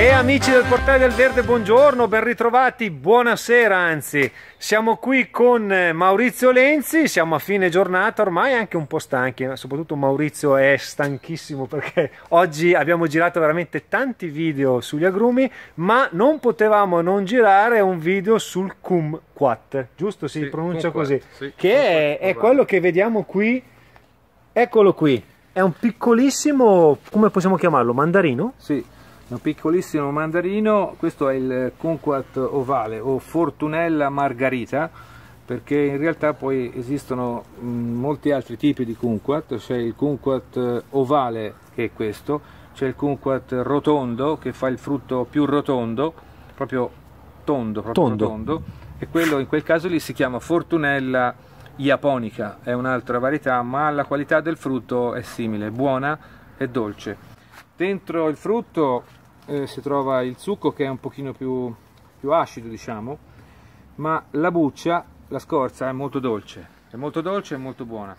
E amici del Portale del Verde, buongiorno, ben ritrovati, buonasera anzi. Siamo qui con eh, Maurizio Lenzi, siamo a fine giornata, ormai anche un po' stanchi, ma soprattutto Maurizio è stanchissimo perché oggi abbiamo girato veramente tanti video sugli agrumi, ma non potevamo non girare un video sul kumquat, giusto? Si sì, pronuncia così, sì, che è, è quello che vediamo qui, eccolo qui, è un piccolissimo, come possiamo chiamarlo, mandarino? Sì un piccolissimo mandarino, questo è il Conquat ovale o Fortunella margarita, perché in realtà poi esistono mm, molti altri tipi di Conquat, c'è il Conquat ovale che è questo, c'è il Conquat rotondo che fa il frutto più rotondo, proprio tondo, proprio tondo. rotondo, e quello in quel caso lì si chiama Fortunella iaponica, è un'altra varietà, ma la qualità del frutto è simile, buona e dolce dentro il frutto eh, si trova il succo che è un pochino più, più acido diciamo ma la buccia la scorza è molto dolce è molto dolce e molto buona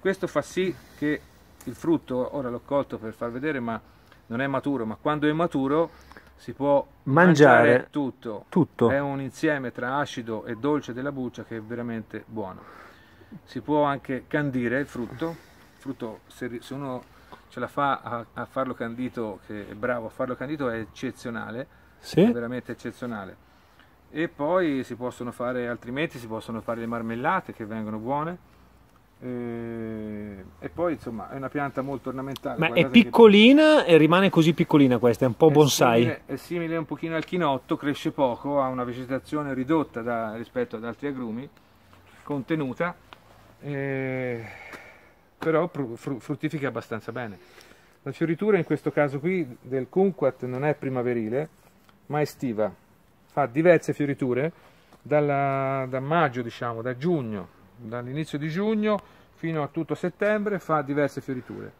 questo fa sì che il frutto ora l'ho colto per far vedere ma non è maturo ma quando è maturo si può mangiare, mangiare tutto. tutto. È un insieme tra acido e dolce della buccia che è veramente buono. Si può anche candire il frutto, il frutto se, uno ce la fa a, a, farlo Candito, che è bravo a farlo Candito, è eccezionale, sì. è veramente eccezionale. E poi si possono fare, altrimenti si possono fare le marmellate che vengono buone. E, eh, e poi insomma è una pianta molto ornamentale. Ma è piccolina che... e rimane così piccolina questa, è un po' bonsai. È simile, è simile un pochino al chinotto, cresce poco, ha una vegetazione ridotta da, rispetto ad altri agrumi, contenuta. E eh, però fruttifica abbastanza bene. La fioritura in questo caso qui del kumquat non è primaverile, ma estiva. Fa diverse fioriture dalla, da maggio, diciamo, da giugno, dall'inizio di giugno fino a tutto settembre fa diverse fioriture.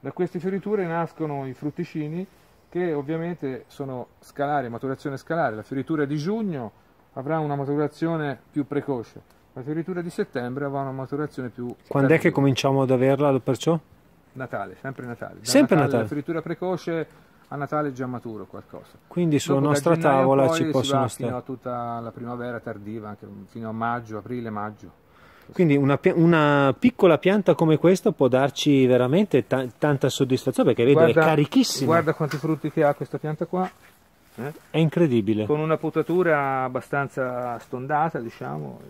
Da queste fioriture nascono i frutticini che ovviamente sono scalari, maturazione scalare. La fioritura di giugno avrà una maturazione più precoce la fioritura di settembre avrà una maturazione più... Quando tardiva. è che cominciamo ad averla perciò? Natale, sempre Natale. Da sempre Natale. Natale. La fioritura precoce a Natale è già maturo qualcosa. Quindi sulla Dopo nostra tavola ci possono stare. Fino a tutta la primavera tardiva, anche fino a maggio, aprile, maggio. Quindi una, una, piccola pianta come questa può darci veramente tanta soddisfazione perché vedo guarda, è carichissima. Guarda quanti frutti che ha questa pianta qua. Eh? È incredibile. Con una potatura abbastanza stondata, diciamo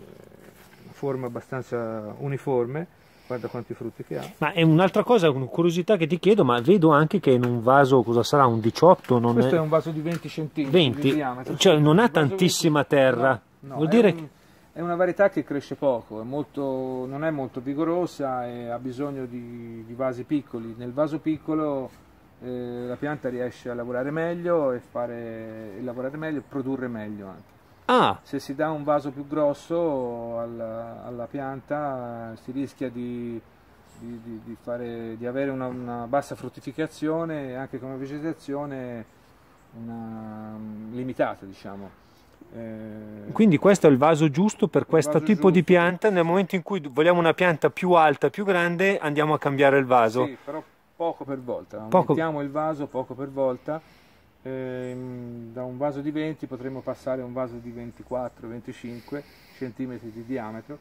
forma abbastanza uniforme. Guarda quanti frutti che ha. Ma è un'altra cosa, una curiosità che ti chiedo, ma vedo anche che in un vaso, cosa sarà, un 18? Non Questo è... è un vaso di 20 cm 20. di diametro. Cioè non ha tantissima 20... terra. No, no, Vuol dire un... che è una varietà che cresce poco, è molto, non è molto vigorosa e ha bisogno di, di vasi piccoli. Nel vaso piccolo eh, la pianta riesce a lavorare meglio e fare, e lavorare meglio, produrre meglio anche. Ah. Se si dà un vaso più grosso alla, alla pianta si rischia di, di, di, di fare, avere una, una, bassa fruttificazione e anche come vegetazione una, mm, limitata, diciamo. Eh, Quindi questo è il vaso giusto per questo tipo giusto. di pianta. Nel momento in cui vogliamo una pianta più alta, più grande, andiamo a cambiare il vaso. Sì, però poco per volta. Poco. Aumentiamo il vaso poco per volta. Eh, vaso di 20 potremmo passare a un vaso di 24-25 cm di diametro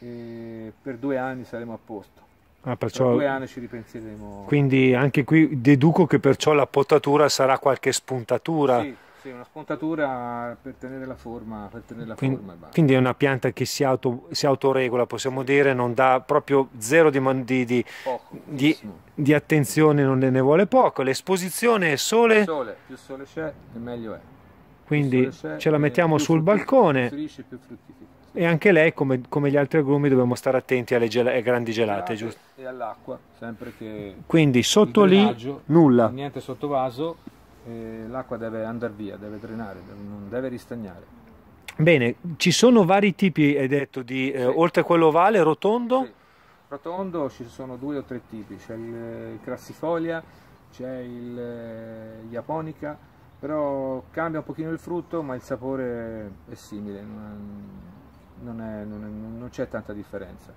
e per due anni saremo a posto. Ah, perciò... due anni ci ripenseremo. Quindi anche qui deduco che perciò la potatura sarà qualche spuntatura. Sì sì, una spuntatura per tenere la forma, tenere la quindi, forma quindi, è una pianta che si, auto, si, autoregola, possiamo dire, non dà proprio zero di, di, poco, di, di attenzione, non ne, vuole poco. L'esposizione è sole... sole. Più sole c'è, meglio è. Quindi ce la mettiamo sul balcone. E anche lei, come, come, gli altri agrumi, dobbiamo stare attenti alle, gel alle grandi gelate, gelate giusto? E all'acqua, sempre che... Quindi sotto lì nulla. Niente sotto vaso l'acqua deve andare via, deve drenare, non deve ristagnare. Bene, ci sono vari tipi, hai detto, di, eh, sì. eh, oltre a quello ovale, rotondo? Sì. Rotondo ci sono due o tre tipi, c'è il, il eh, crassifolia, c'è il eh, japonica, però cambia un pochino il frutto ma il sapore è simile, non, è, non, è, non, è, non c'è tanta differenza.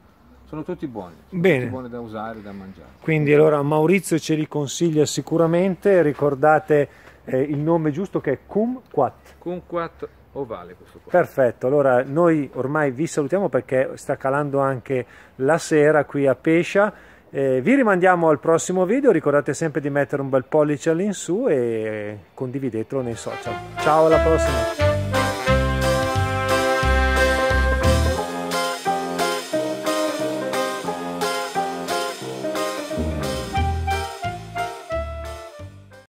Sono tutti buoni, sono Bene. Tutti buoni da usare, da mangiare. Quindi allora Maurizio ce li consiglia sicuramente, ricordate eh, il nome giusto che è Kumquat. Kumquat ovale questo qua. Perfetto, allora noi ormai vi salutiamo perché sta calando anche la sera qui a Pescia. Eh, vi rimandiamo al prossimo video, ricordate sempre di mettere un bel pollice all'insù e condividetelo nei social. Ciao, alla prossima!